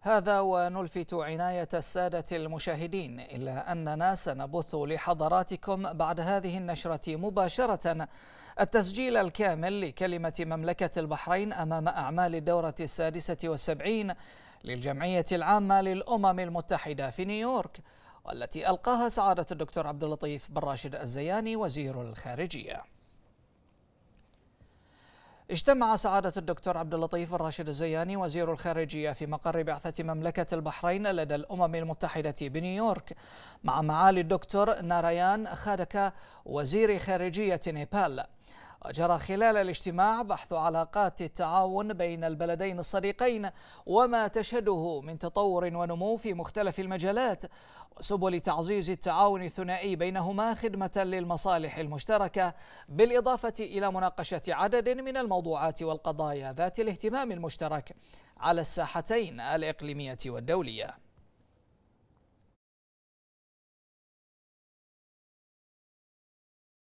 هذا ونلفت عناية السادة المشاهدين إلا أننا سنبث لحضراتكم بعد هذه النشرة مباشرة التسجيل الكامل لكلمة مملكة البحرين أمام أعمال الدورة السادسة والسبعين للجمعية العامة للأمم المتحدة في نيويورك والتي ألقاها سعادة الدكتور عبد اللطيف بن راشد الزياني وزير الخارجية اجتمع سعادة الدكتور عبد اللطيف الراشد الزياني وزير الخارجية في مقر بعثة مملكة البحرين لدى الأمم المتحدة بنيويورك مع معالي الدكتور ناريان خادكا وزير خارجية نيبال وجرى خلال الاجتماع بحث علاقات التعاون بين البلدين الصديقين وما تشهده من تطور ونمو في مختلف المجالات وسبل تعزيز التعاون الثنائي بينهما خدمة للمصالح المشتركة بالإضافة إلى مناقشة عدد من الموضوعات والقضايا ذات الاهتمام المشترك على الساحتين الإقليمية والدولية